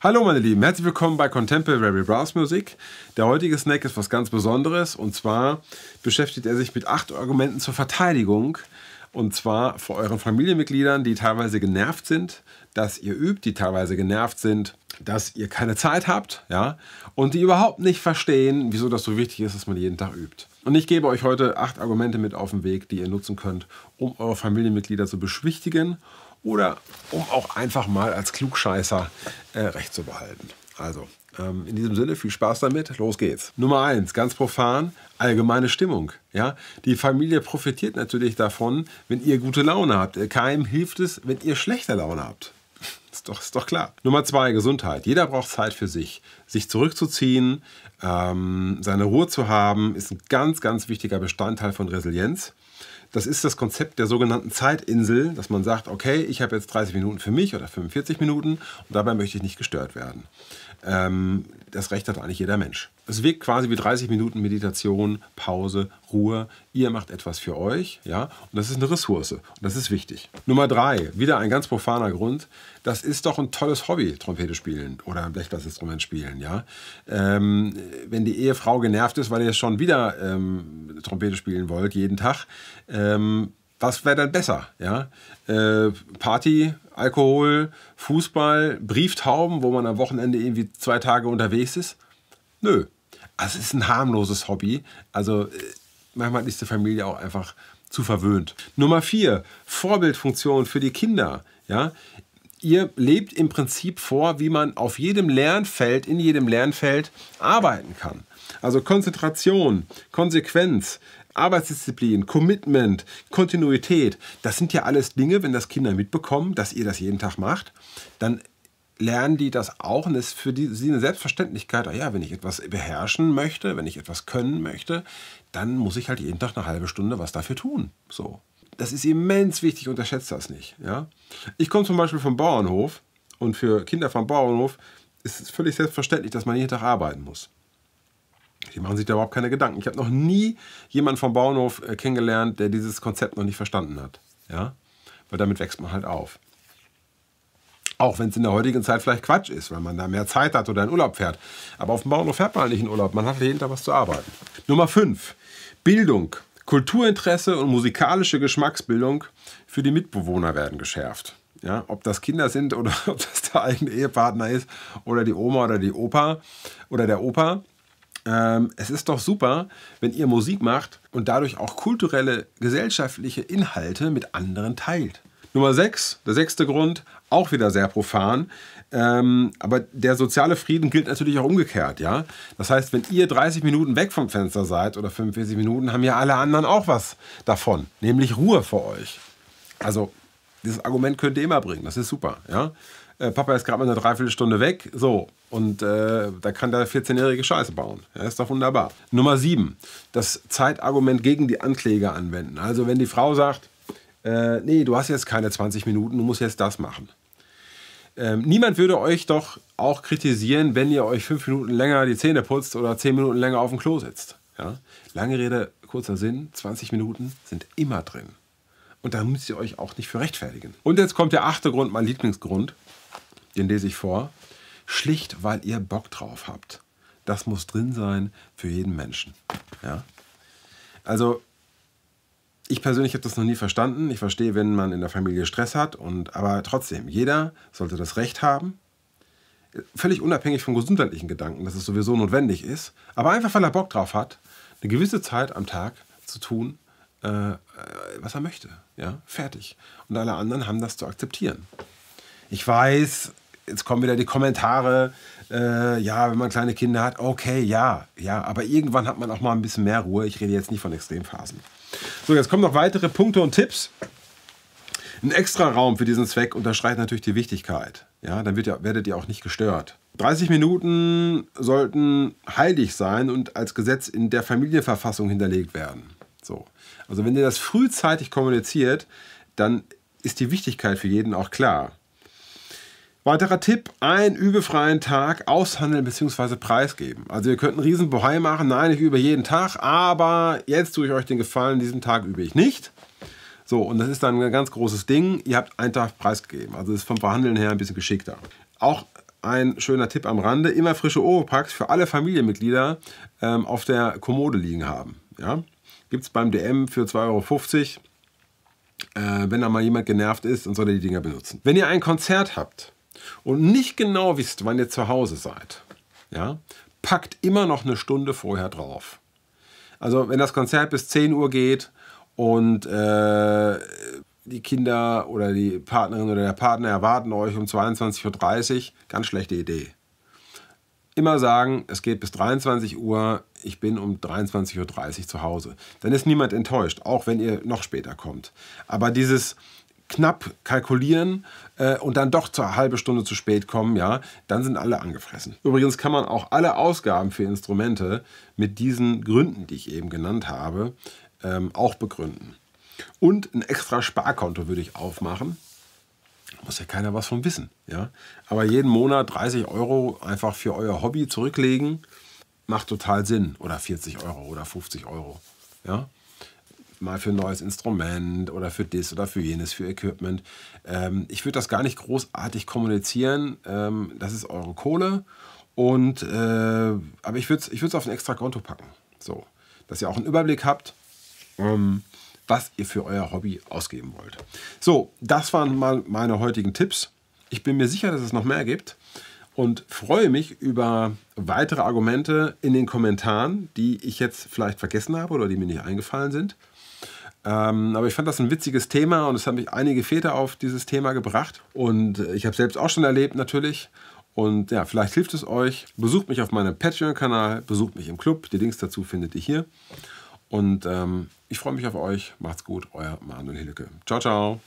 Hallo meine Lieben, herzlich willkommen bei Contemporary Brass Music. Der heutige Snack ist was ganz Besonderes und zwar beschäftigt er sich mit acht Argumenten zur Verteidigung und zwar vor euren Familienmitgliedern, die teilweise genervt sind, dass ihr übt, die teilweise genervt sind, dass ihr keine Zeit habt, ja, und die überhaupt nicht verstehen, wieso das so wichtig ist, dass man jeden Tag übt. Und ich gebe euch heute acht Argumente mit auf den Weg, die ihr nutzen könnt, um eure Familienmitglieder zu beschwichtigen oder um auch einfach mal als Klugscheißer äh, recht zu behalten. Also, ähm, in diesem Sinne, viel Spaß damit. Los geht's. Nummer eins, ganz profan, allgemeine Stimmung. Ja? Die Familie profitiert natürlich davon, wenn ihr gute Laune habt. Äh, keinem hilft es, wenn ihr schlechte Laune habt ist doch, ist doch klar. Nummer zwei, Gesundheit. Jeder braucht Zeit für sich. Sich zurückzuziehen, ähm, seine Ruhe zu haben, ist ein ganz, ganz wichtiger Bestandteil von Resilienz. Das ist das Konzept der sogenannten Zeitinsel, dass man sagt, okay, ich habe jetzt 30 Minuten für mich oder 45 Minuten und dabei möchte ich nicht gestört werden. Ähm, das Recht hat eigentlich jeder Mensch es wirkt quasi wie 30 Minuten Meditation, Pause, Ruhe. Ihr macht etwas für euch, ja, und das ist eine Ressource und das ist wichtig. Nummer drei, wieder ein ganz profaner Grund. Das ist doch ein tolles Hobby, Trompete spielen oder ein Blechblasinstrument spielen, ja. Ähm, wenn die Ehefrau genervt ist, weil ihr schon wieder ähm, Trompete spielen wollt, jeden Tag, ähm, was wäre dann besser? Ja? Äh, Party, Alkohol, Fußball, Brieftauben, wo man am Wochenende irgendwie zwei Tage unterwegs ist. Nö. Also es ist ein harmloses Hobby. Also äh, manchmal ist die Familie auch einfach zu verwöhnt. Nummer vier, Vorbildfunktion für die Kinder. Ja, ihr lebt im Prinzip vor, wie man auf jedem Lernfeld, in jedem Lernfeld arbeiten kann. Also Konzentration, Konsequenz, Arbeitsdisziplin, Commitment, Kontinuität, das sind ja alles Dinge, wenn das Kinder mitbekommen, dass ihr das jeden Tag macht, dann lernen die das auch und es ist für die, sie eine Selbstverständlichkeit, ah ja, wenn ich etwas beherrschen möchte, wenn ich etwas können möchte, dann muss ich halt jeden Tag eine halbe Stunde was dafür tun. So. Das ist immens wichtig, unterschätzt das nicht. Ja? Ich komme zum Beispiel vom Bauernhof und für Kinder vom Bauernhof ist es völlig selbstverständlich, dass man jeden Tag arbeiten muss. Die machen sich da überhaupt keine Gedanken. Ich habe noch nie jemanden vom Bauernhof äh, kennengelernt, der dieses Konzept noch nicht verstanden hat. Ja? Weil damit wächst man halt auf. Auch wenn es in der heutigen Zeit vielleicht Quatsch ist, weil man da mehr Zeit hat oder in Urlaub fährt. Aber auf dem Bauernhof fährt man halt nicht in Urlaub, man hat jeden halt Tag was zu arbeiten. Nummer 5. Bildung, Kulturinteresse und musikalische Geschmacksbildung für die Mitbewohner werden geschärft. Ja, ob das Kinder sind oder ob das der eigene Ehepartner ist oder die Oma oder die Opa oder der Opa. Ähm, es ist doch super, wenn ihr Musik macht und dadurch auch kulturelle, gesellschaftliche Inhalte mit anderen teilt. Nummer 6, der sechste Grund, auch wieder sehr profan. Ähm, aber der soziale Frieden gilt natürlich auch umgekehrt, ja. Das heißt, wenn ihr 30 Minuten weg vom Fenster seid oder 45 Minuten, haben ja alle anderen auch was davon, nämlich Ruhe vor euch. Also, dieses Argument könnt ihr immer bringen, das ist super, ja. Äh, Papa ist gerade mal eine Dreiviertelstunde weg, so, und äh, da kann der 14-jährige Scheiße bauen. Ja, ist doch wunderbar. Nummer 7, das Zeitargument gegen die Ankläger anwenden. Also, wenn die Frau sagt, äh, nee, du hast jetzt keine 20 Minuten, du musst jetzt das machen. Ähm, niemand würde euch doch auch kritisieren, wenn ihr euch fünf Minuten länger die Zähne putzt oder zehn Minuten länger auf dem Klo sitzt. Ja? Lange Rede, kurzer Sinn, 20 Minuten sind immer drin. Und da müsst ihr euch auch nicht für rechtfertigen. Und jetzt kommt der achte Grund, mein Lieblingsgrund. Den lese ich vor. Schlicht, weil ihr Bock drauf habt. Das muss drin sein für jeden Menschen. Ja? Also ich persönlich habe das noch nie verstanden. Ich verstehe, wenn man in der Familie Stress hat, und, aber trotzdem, jeder sollte das Recht haben, völlig unabhängig von gesundheitlichen Gedanken, dass es sowieso notwendig ist, aber einfach, weil er Bock drauf hat, eine gewisse Zeit am Tag zu tun, äh, äh was er möchte. Ja, fertig. Und alle anderen haben das zu akzeptieren. Ich weiß, jetzt kommen wieder die Kommentare, äh, ja, wenn man kleine Kinder hat, okay, ja, ja, aber irgendwann hat man auch mal ein bisschen mehr Ruhe. Ich rede jetzt nicht von Extremphasen. So, jetzt kommen noch weitere Punkte und Tipps. Ein extra Raum für diesen Zweck unterstreicht natürlich die Wichtigkeit. Ja, dann wird ihr, werdet ihr auch nicht gestört. 30 Minuten sollten heilig sein und als Gesetz in der Familienverfassung hinterlegt werden. So. Also wenn ihr das frühzeitig kommuniziert, dann ist die Wichtigkeit für jeden auch klar. Weiterer Tipp, einen übefreien Tag aushandeln bzw. preisgeben. Also ihr könnt einen riesen Bohai machen, nein, ich übe jeden Tag, aber jetzt tue ich euch den Gefallen, diesen Tag übe ich nicht. So, und das ist dann ein ganz großes Ding, ihr habt einen Tag preisgegeben. Also das ist vom Verhandeln her ein bisschen geschickter. Auch ein schöner Tipp am Rande, immer frische Oropax für alle Familienmitglieder ähm, auf der Kommode liegen haben. Ja? Gibt es beim DM für 2,50 Euro äh, wenn da mal jemand genervt ist, dann soll er die Dinger benutzen. Wenn ihr ein Konzert habt, und nicht genau wisst, wann ihr zu Hause seid, ja, packt immer noch eine Stunde vorher drauf. Also wenn das Konzert bis 10 Uhr geht und äh, die Kinder oder die Partnerin oder der Partner erwarten euch um 22.30 Uhr, ganz schlechte Idee. Immer sagen, es geht bis 23 Uhr, ich bin um 23.30 Uhr zu Hause. Dann ist niemand enttäuscht, auch wenn ihr noch später kommt. Aber dieses, knapp kalkulieren äh, und dann doch zur halben Stunde zu spät kommen, ja, dann sind alle angefressen. Übrigens kann man auch alle Ausgaben für Instrumente mit diesen Gründen, die ich eben genannt habe, ähm, auch begründen. Und ein extra Sparkonto würde ich aufmachen. Muss ja keiner was von wissen. Ja? Aber jeden Monat 30 Euro einfach für euer Hobby zurücklegen, macht total Sinn. Oder 40 Euro oder 50 Euro. Ja? mal für ein neues Instrument oder für das oder für jenes, für Equipment. Ähm, ich würde das gar nicht großartig kommunizieren. Ähm, das ist eure Kohle. Und, äh, aber ich würde es ich auf ein extra Konto packen. So, dass ihr auch einen Überblick habt, ähm, was ihr für euer Hobby ausgeben wollt. So, das waren mal meine heutigen Tipps. Ich bin mir sicher, dass es noch mehr gibt und freue mich über weitere Argumente in den Kommentaren, die ich jetzt vielleicht vergessen habe oder die mir nicht eingefallen sind. Ähm, aber ich fand das ein witziges Thema und es haben mich einige Väter auf dieses Thema gebracht. Und äh, ich habe selbst auch schon erlebt natürlich. Und ja, vielleicht hilft es euch. Besucht mich auf meinem Patreon-Kanal, besucht mich im Club. Die Links dazu findet ihr hier. Und ähm, ich freue mich auf euch. Macht's gut, euer Manuel Hilke. Ciao, ciao.